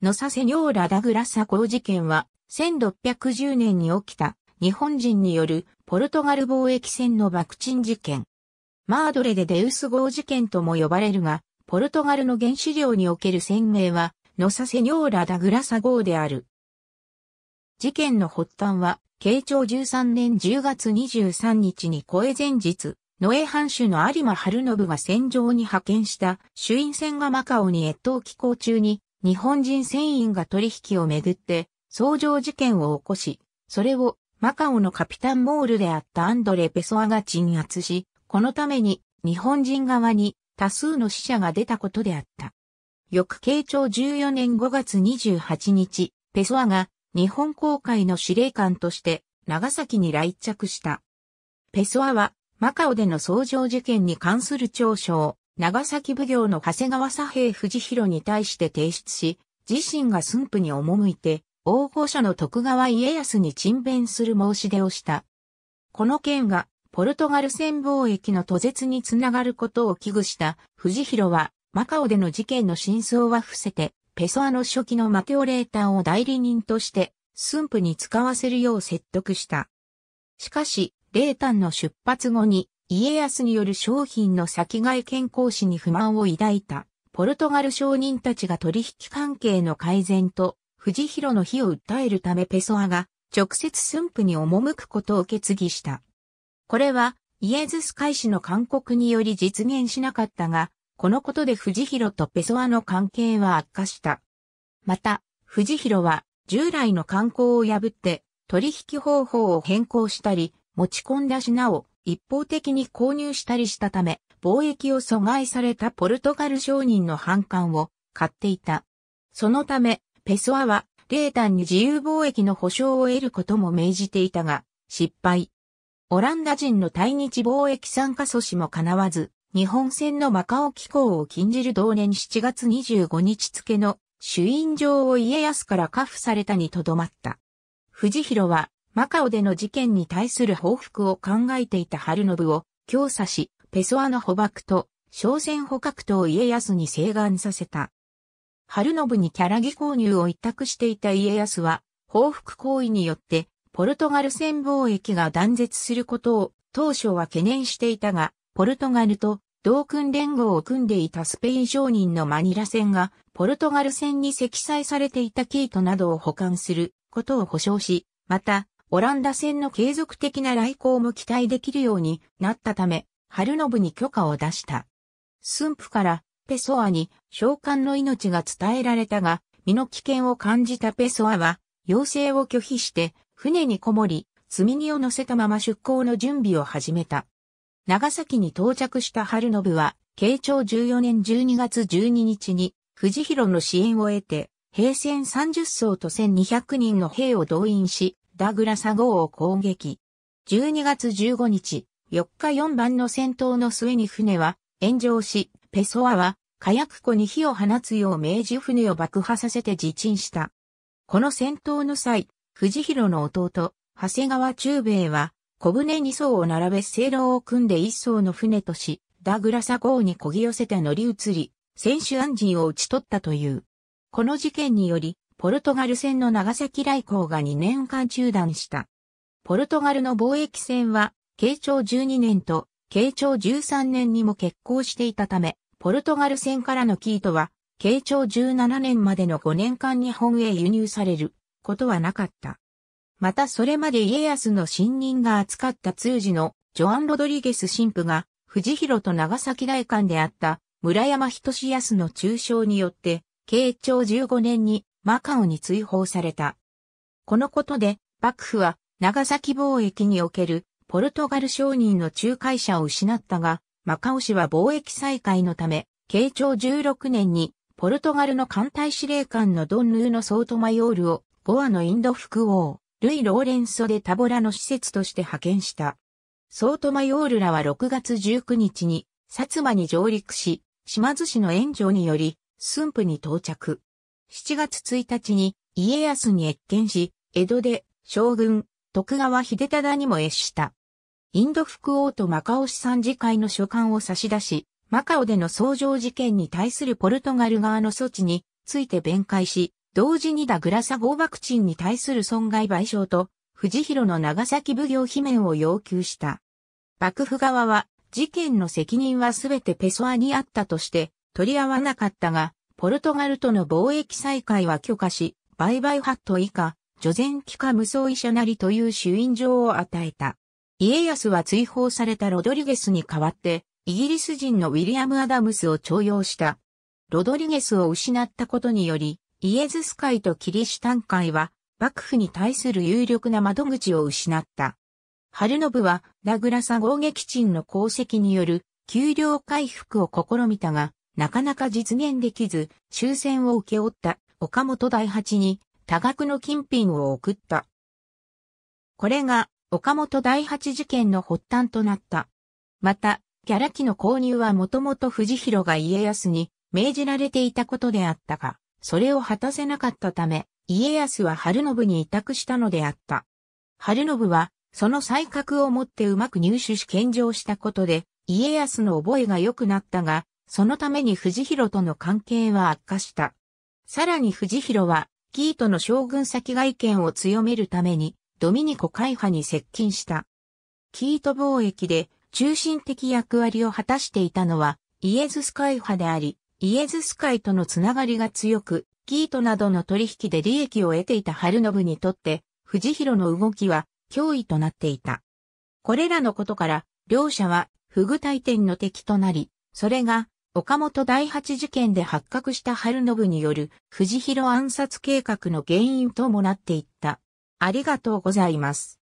野佐セニョーラ・ダグラサ公事件は、1610年に起きた日本人によるポルトガル貿易船の爆沈事件。マードレでデウス号事件とも呼ばれるが、ポルトガルの原資料における船名は、ノサセニョーラ・ダグラサ号である。事件の発端は、慶長13年10月23日に越え、前日、野営藩主の有馬春信が戦場に派遣した主員船がマカオに越冬寄港中に日本人船員が取引をめぐって、相乗事件を起こし、それをマカオのカピタンモールであったアンドレ・ペソアが鎮圧し、このために日本人側に多数の死者が出たことであった。翌慶長14年5月28日、ペソアが日本航海の司令官として長崎に来着した。ペソアはマカオでの相乗事件に関する調書を長崎奉行の長谷川左平藤弘に対して提出し、自身が駿府に赴いて、大御所の徳川家康に陳弁する申し出をした。この件が、ポルトガル戦貿易の途絶につながることを危惧した藤弘は、マカオでの事件の真相は伏せて、ペソアの初期のマテオレーターを代理人として、駿府に使わせるよう説得した。しかし、レータンの出発後に、家康による商品の先替い。健康史に不満を抱いた、ポルトガル商人たちが取引関係の改善と、藤広の火を訴えるためペソアが、直接駿府に赴くことを決議した。これは、イエズス開始の勧告により実現しなかったが、このことで藤広とペソアの関係は悪化した。また、藤広は、従来の観光を破って、取引方法を変更したり、持ち込んだ品を一方的に購入したりしたため、貿易を阻害されたポルトガル商人の反感を買っていた。そのため、ペソアは、レータンに自由貿易の保障を得ることも命じていたが、失敗。オランダ人の対日貿易参加阻止も叶わず、日本船のマカオ機構を禁じる同年7月25日付の主因状を家康から下付されたにとどまった。藤弘はマカオでの事件に対する報復を考えていた春信を、強査し、ペソアの捕獲と、商船捕獲と家康に請願させた。春信にキャラギ購入を一択していた家康は、報復行為によって、ポルトガル船貿易が断絶することを当初は懸念していたが、ポルトガルと同訓連合を組んでいたスペイン商人のマニラ船が、ポルトガル船に積載されていたキートなどを保管することを保証し、また、オランダ戦の継続的な来航も期待できるようになったため、春信に許可を出した。駿府からペソアに召喚の命が伝えられたが、身の危険を感じたペソアは、要請を拒否して、船にこもり、積み荷を乗せたまま出港の準備を始めた。長崎に到着した春信は、慶長14年12月12日に、藤広の支援を得て、平戦30層と1200人の兵を動員し、ダグラサ号を攻撃。12月15日、4日4番の戦闘の末に船は炎上し、ペソアは火薬庫に火を放つよう明治船を爆破させて自沈した。この戦闘の際、藤弘の弟、長谷川中兵衛は、小舟2艘を並べ正路を組んで1艘の船とし、ダグラサ号にこぎ寄せて乗り移り、選手安人を撃ち取ったという。この事件により、ポルトガル戦の長崎来航が2年間中断した。ポルトガルの貿易船は、慶長12年と、慶長13年にも欠航していたため、ポルトガル戦からのキートは、慶長17年までの5年間日本へ輸入されることはなかった。またそれまで家康の信任が扱った通時のジョアン・ロドリゲス神父が、藤広と長崎大官であった村山仁康の中傷によって、慶長15年にマカオに追放された。このことで、幕府は長崎貿易におけるポルトガル商人の仲介者を失ったが、マカオ氏は貿易再開のため、慶長16年にポルトガルの艦隊司令官のドンヌーのソートマヨールをゴアのインド副王、ルイ・ローレンソでタボラの施設として派遣した。ソートマヨールらは6月19日に薩摩に上陸し、島津市の援助により、駿府に到着。7月1日に家康に越見し、江戸で将軍、徳川秀忠にも越した。インド福王とマカオ市参事会の書簡を差し出し、マカオでの相乗事件に対するポルトガル側の措置について弁解し、同時にダグラサ号ワクチンに対する損害賠償と、藤広の長崎奉行罷免を要求した。幕府側は、事件の責任はすべてペソアにあったとして、取り合わなかったが、ポルトガルとの貿易再開は許可し、売買ハット以下、除前期か無双医者なりという主因状を与えた。家康は追放されたロドリゲスに代わって、イギリス人のウィリアム・アダムスを徴用した。ロドリゲスを失ったことにより、イエズス会とキリシタン会は、幕府に対する有力な窓口を失った。春信は、ラグラサ攻撃陣の功績による、給料回復を試みたが、なかなか実現できず、終戦を受け負った岡本大八に多額の金品を送った。これが岡本大八事件の発端となった。また、ギャラ機の購入はもともと藤広が家康に命じられていたことであったが、それを果たせなかったため、家康は春信に委託したのであった。春信は、その才覚を持ってうまく入手し献上したことで、家康の覚えが良くなったが、そのために藤広との関係は悪化した。さらに藤広は、キートの将軍先外見を強めるために、ドミニコ会派に接近した。キート貿易で中心的役割を果たしていたのは、イエズス会派であり、イエズス会とのつながりが強く、キートなどの取引で利益を得ていた春信にとって、藤広の動きは脅威となっていた。これらのことから、両者は不具体点の敵となり、それが岡本第八事件で発覚した春信による藤広暗殺計画の原因ともなっていった。ありがとうございます。